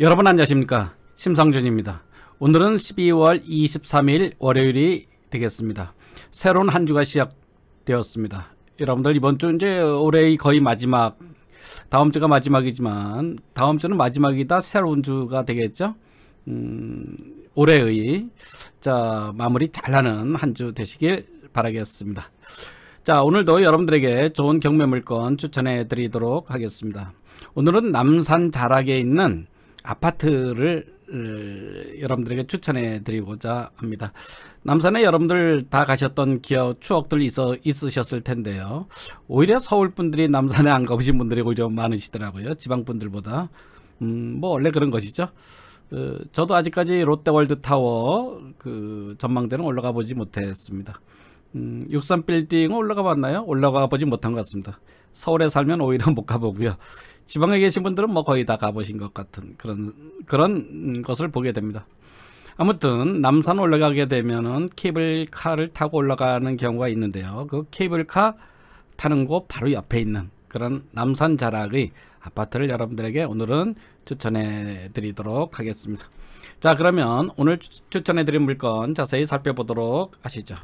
여러분 안녕하십니까 심상준입니다 오늘은 12월 23일 월요일이 되겠습니다 새로운 한 주가 시작되었습니다 여러분들 이번 주 이제 올해의 거의 마지막 다음 주가 마지막이지만 다음 주는 마지막이다 새로운 주가 되겠죠 음, 올해의 자 마무리 잘하는 한 주 되시길 바라겠습니다 자 오늘도 여러분들에게 좋은 경매 물건 추천해 드리도록 하겠습니다 오늘은 남산 자락에 있는 아파트를 어, 여러분들에게 추천해 드리고자 합니다. 남산에 여러분들 다 가셨던 기억 추억들 있어 있으셨을 텐데요. 오히려 서울 분들이 남산에 안 가보신 분들이 오히려 많으시더라고요. 지방 분들보다 음, 뭐 원래 그런 것이죠. 어, 저도 아직까지 롯데월드 타워 그 전망대는 올라가 보지 못했습니다. 음, 63빌딩 올라가 봤나요? 올라가 보지 못한 것 같습니다. 서울에 살면 오히려 못 가보고요. 지방에 계신 분들은 뭐 거의 다 가보신 것 같은 그런 그런 것을 보게 됩니다. 아무튼 남산 올라가게 되면은 케이블카를 타고 올라가는 경우가 있는데요. 그 케이블카 타는 곳 바로 옆에 있는 그런 남산 자락의 아파트를 여러분들에게 오늘은 추천해 드리도록 하겠습니다. 자 그러면 오늘 추천해 드린 물건 자세히 살펴보도록 하시죠.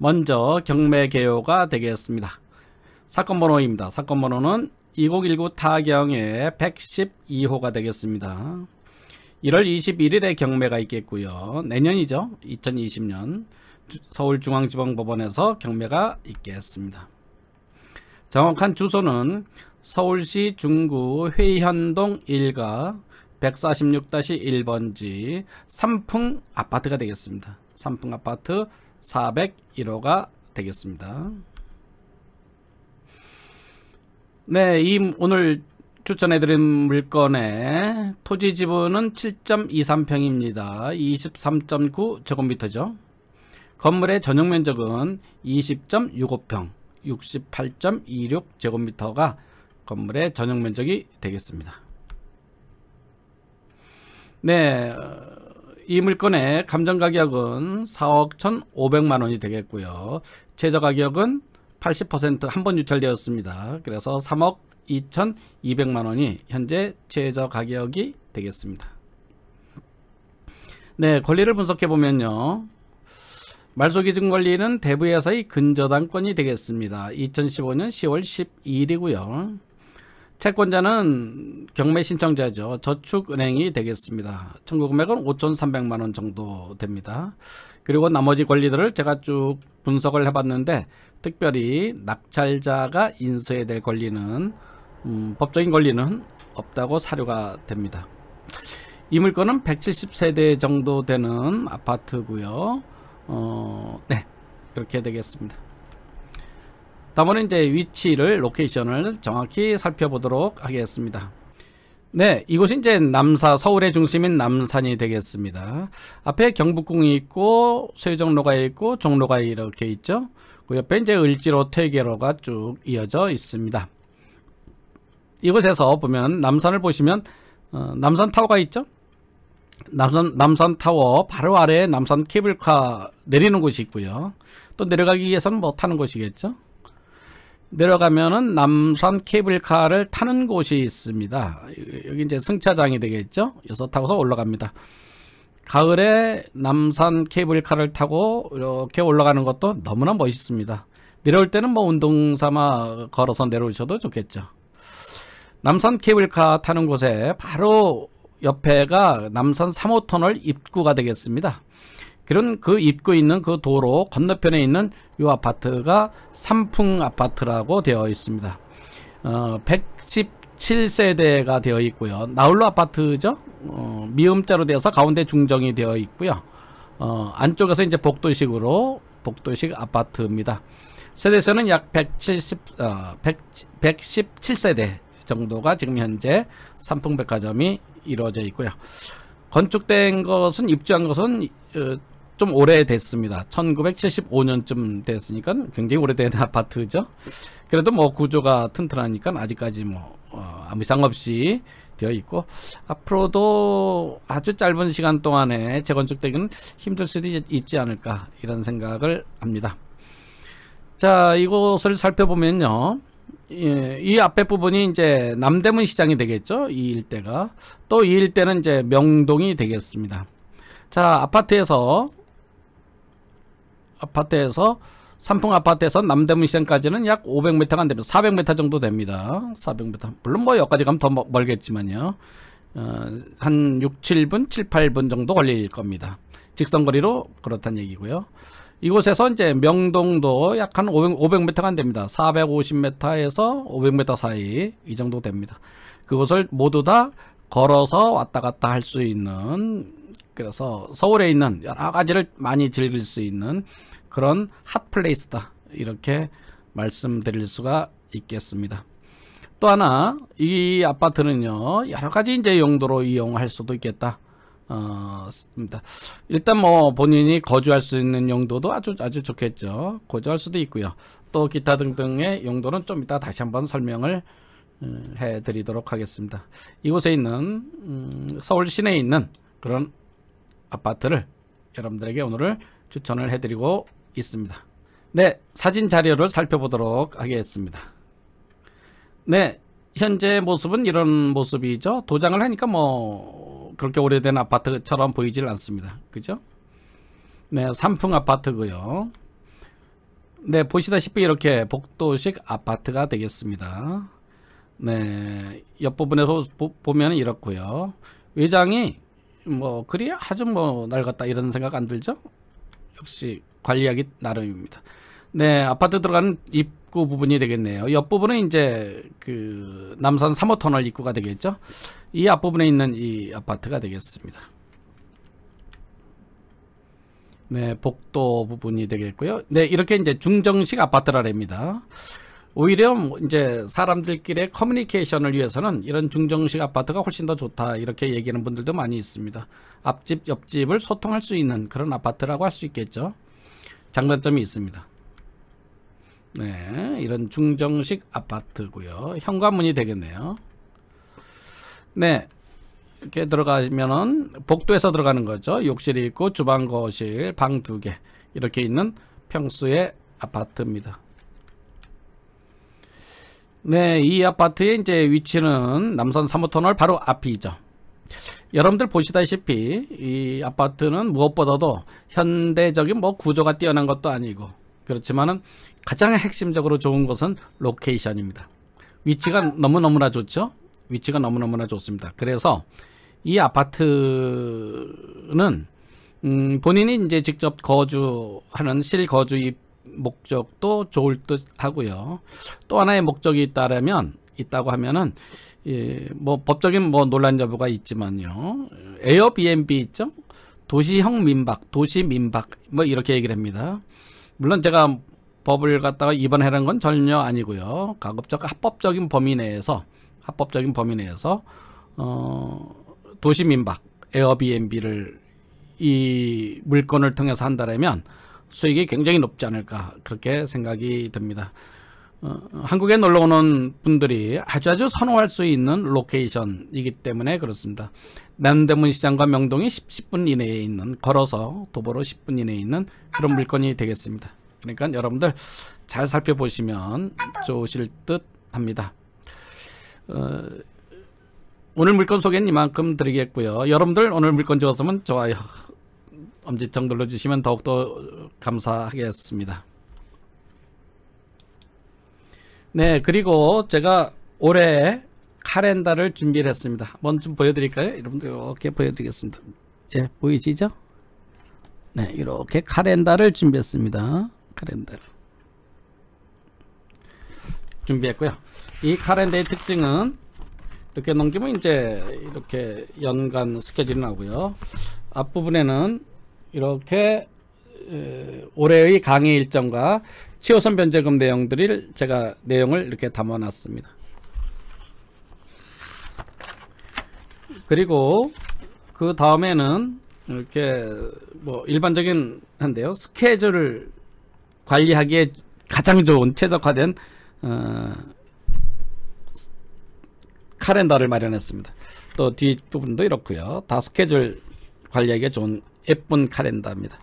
먼저 경매 개요가 되겠습니다. 사건 번호입니다. 사건 번호는 2019 타경의 112호가 되겠습니다. 1월 21일에 경매가 있겠고요. 내년이죠. 2020년 서울중앙지방법원에서 경매가 있겠습니다. 정확한 주소는 서울시 중구 회현동 1가 146-1번지 삼풍 아파트가 되겠습니다. 3층 아파트 401호가 되겠습니다. 네, 이 오늘 추천해드린 물건의 토지 지분은 7.23평입니다. 23.9 제곱미터죠. 건물의 전용 면적은 20.65평, 68.26 제곱미터가 건물의 전용 면적이 되겠습니다. 네, 이 물건의 감정가격은 4억 1,500만 원이 되겠고요. 최저가격은 80%한 번 유찰되었습니다. 그래서 3억 2,200만 원이 현재 최저가격이 되겠습니다. 네, 권리를 분석해 보면요. 말소기준 권리는 대부회사의 근저당권이 되겠습니다. 2015년 10월 12일이고요. 채권자는 경매 신청자죠. 저축은행이 되겠습니다. 청구금액은 5,300만 원 정도 됩니다. 그리고 나머지 권리들을 제가 쭉 분석을 해봤는데 특별히 낙찰자가 인수해야 될 권리는 음, 법적인 권리는 없다고 사료가 됩니다. 이 물건은 170세대 정도 되는 아파트고요. 어, 네, 그렇게 되겠습니다. 다음은 이제 위치를 로케이션을 정확히 살펴보도록 하겠습니다. 네, 이곳이 이제 남사, 서울의 중심인 남산이 되겠습니다. 앞에 경북궁이 있고, 세종로가 있고, 종로가 이렇게 있죠. 그 옆에 이제 을지로 퇴계로가 쭉 이어져 있습니다. 이곳에서 보면 남산을 보시면 어, 남산타워가 있죠. 남산 남산타워 바로 아래에 남산 케이블카 내리는 곳이 있고요. 또 내려가기 위해서는 뭐 타는 곳이겠죠. 내려가면은 남산 케이블카를 타는 곳이 있습니다. 여기 이제 승차장이 되겠죠. 여기서 타고서 올라갑니다. 가을에 남산 케이블카를 타고 이렇게 올라가는 것도 너무나 멋있습니다. 내려올 때는 뭐 운동 삼아 걸어서 내려오셔도 좋겠죠. 남산 케이블카 타는 곳에 바로 옆에가 남산 3호터널 입구가 되겠습니다. 그런 그 입구 있는 그 도로 건너편에 있는 이 아파트가 삼풍 아파트라고 되어 있습니다. 어, 117세대가 되어 있고요. 나홀로 아파트죠. 어, 미음대로 되어서 가운데 중정이 되어 있고요. 어, 안쪽에서 이제 복도식으로 복도식 아파트입니다. 세대수는 약 170, 어, 1 0 117세대 정도가 지금 현재 삼풍백화점이 이루어져 있고요. 건축된 것은 입주한 것은 어, 좀 오래됐습니다. 1975년쯤 됐으니까 굉장히 오래된 아파트죠. 그래도 뭐 구조가 튼튼하니까 아직까지 뭐 어, 아무 이상 없이 되어 있고 앞으로도 아주 짧은 시간 동안에 재건축되기는 힘들 수도 있지 않을까 이런 생각을 합니다. 자 이곳을 살펴보면요. 예, 이 앞에 부분이 이제 남대문 시장이 되겠죠. 이 일대가. 또 이 일대는 이제 명동이 되겠습니다. 자, 아파트에서 아파트에서 삼풍 아파트에서 남대문 시장까지는 약 500m가 안됩니다. 400m 정도 됩니다. 400m. 물론 뭐 여기까지 가면 더 멀겠지만요. 어, 한 6, 7분, 7, 8분 정도 걸릴 겁니다. 직선거리로 그렇다는 얘기고요. 이곳에서 이제 명동도 약 한 500, 500m가 안 됩니다. 450m에서 500m 사이 이 정도 됩니다. 그것을 모두 다 걸어서 왔다 갔다 할 수 있는 그래서 서울에 있는 여러 가지를 많이 즐길 수 있는 그런 핫플레이스다 이렇게 말씀드릴 수가 있겠습니다. 또 하나 이 아파트는요 여러 가지 이제 용도로 이용할 수도 있겠다. 어, 일단 뭐 본인이 거주할 수 있는 용도도 아주 아주 좋겠죠. 거주할 수도 있고요. 또 기타 등등의 용도는 좀 이따 다시 한번 설명을 음, 해 드리도록 하겠습니다. 이곳에 있는 음, 서울 시내에 있는 그런 아파트를 여러분들에게 오늘을 추천을 해드리고 있습니다. 네, 사진 자료를 살펴보도록 하겠습니다. 네, 현재 모습은 이런 모습이죠. 도장을 하니까 뭐 그렇게 오래된 아파트처럼 보이질 않습니다. 그죠? 네, 삼풍 아파트고요. 네, 보시다시피 이렇게 복도식 아파트가 되겠습니다. 네, 옆부분에서 보면 이렇고요. 외장이 뭐 그리 아주 뭐 낡았다 이런 생각 안 들죠? 역시 관리하기 나름입니다. 네, 아파트 들어가는 입구 부분이 되겠네요. 옆부분은 이제 그 남산 3호 터널 입구가 되겠죠. 이 앞부분에 있는 이 아파트가 되겠습니다. 네, 복도 부분이 되겠고요. 네, 이렇게 이제 중정식 아파트라랍니다. 오히려 뭐 이제 사람들끼리의 커뮤니케이션을 위해서는 이런 중정식 아파트가 훨씬 더 좋다 이렇게 얘기하는 분들도 많이 있습니다. 앞집 옆집을 소통할 수 있는 그런 아파트라고 할 수 있겠죠. 장단점이 있습니다. 네, 이런 중정식 아파트고요. 현관문이 되겠네요. 네, 이렇게 들어가면은 복도에서 들어가는 거죠. 욕실이 있고 주방, 거실, 방 두 개 이렇게 있는 평수의 아파트입니다. 네, 이 아파트의 이제 위치는 남산 3호 터널 바로 앞이죠. 여러분들 보시다시피 이 아파트는 무엇보다도 현대적인 뭐 구조가 뛰어난 것도 아니고 그렇지만은 가장 핵심적으로 좋은 것은 로케이션입니다. 위치가 너무너무나 좋죠. 위치가 너무너무나 좋습니다. 그래서 이 아파트는 음 본인이 이제 직접 거주하는 실거주 목적도 좋을 듯 하고요. 또 하나의 목적이 있다라면 있다고 하면은 예, 뭐 법적인 뭐 논란 여부가 있지만요. 에어비앤비 있죠? 도시형 민박, 도시 민박 뭐 이렇게 얘기를 합니다. 물론 제가 법을 갖다가 입원해하는건 전혀 아니고요. 가급적 합법적인 범위 내에서 합법적인 범위 내에서 어, 도시 민박, 에어비앤비를 이 물건을 통해서 한다라면 수익이 굉장히 높지 않을까 그렇게 생각이 듭니다. 어, 한국에 놀러 오는 분들이 아주 아주 선호할 수 있는 로케이션이기 때문에 그렇습니다. 남대문 시장과 명동이 10, 분 이내에 있는 걸어서 도보로 10분 이내에 있는 그런 물건이 되겠습니다. 그러니까 여러분들 잘 살펴보시면 좋으실 듯 합니다. 어, 오늘 물건 소개는 이만큼 드리겠고요. 여러분들 오늘 물건 좋았으면 좋아요. 엄지척 눌러주시면 더욱더 감사하겠습니다. 네, 그리고 제가 올해 카렌다를 준비를 했습니다. 한번 좀 보여드릴까요? 여러분들 이렇게 보여드리겠습니다. 예, 보이시죠? 네, 이렇게 카렌다를 준비했습니다. 카렌다를 준비했고요. 이 카렌다의 특징은 이렇게 넘기면 이제 이렇게 연간 스케줄이 나오고요. 앞부분에는 이렇게 올해의 강의 일정과 치호선 변제금 내용들을 제가 내용을 이렇게 담아놨습니다. 그리고 그 다음에는 이렇게 뭐 일반적인 한데요 스케줄을 관리하기에 가장 좋은 최적화된 어, 카렌더를 마련했습니다. 또 뒷부분도 이렇고요. 다 스케줄 관리하기에 좋은 예쁜 카렌다입니다.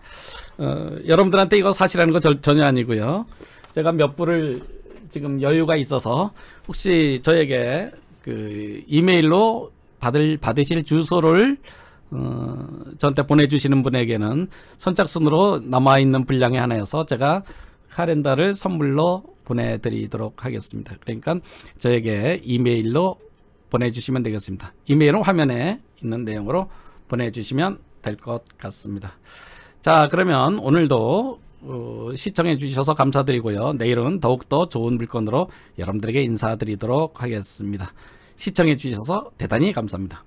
어, 여러분들한테 이거 사실이라는거 저, 전혀 아니고요. 제가 몇 부를 지금 여유가 있어서 혹시 저에게 그 이메일로 받을 받으실 주소를 어, 저한테 보내주시는 분에게는 선착순으로 남아있는 분량의 하나여서 제가 카렌다를 선물로 보내드리도록 하겠습니다. 그러니까 저에게 이메일로 보내주시면 되겠습니다. 이메일은 화면에 있는 내용으로 보내주시면 될것 같습니다. 자 그러면 오늘도 어, 시청해 주셔서 감사드리고요. 내일은 더욱더 좋은 물건으로 여러분들에게 인사드리도록 하겠습니다. 시청해 주셔서 대단히 감사합니다.